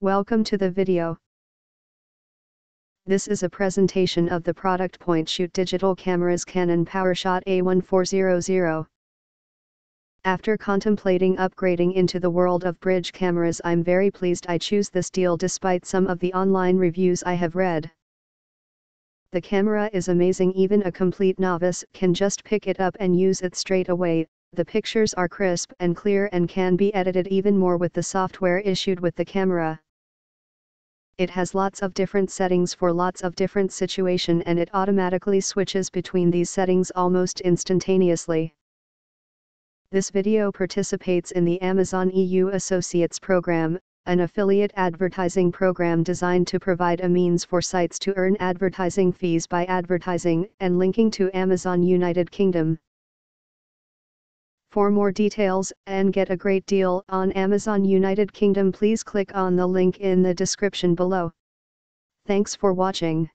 Welcome to the video. This is a presentation of the product point shoot digital cameras Canon PowerShot A1400. After contemplating upgrading into the world of bridge cameras I'm very pleased I choose this deal despite some of the online reviews I have read. The camera is amazing even a complete novice can just pick it up and use it straight away, the pictures are crisp and clear and can be edited even more with the software issued with the camera it has lots of different settings for lots of different situation and it automatically switches between these settings almost instantaneously. This video participates in the Amazon EU Associates program, an affiliate advertising program designed to provide a means for sites to earn advertising fees by advertising and linking to Amazon United Kingdom. For more details and get a great deal on Amazon United Kingdom please click on the link in the description below. Thanks for watching.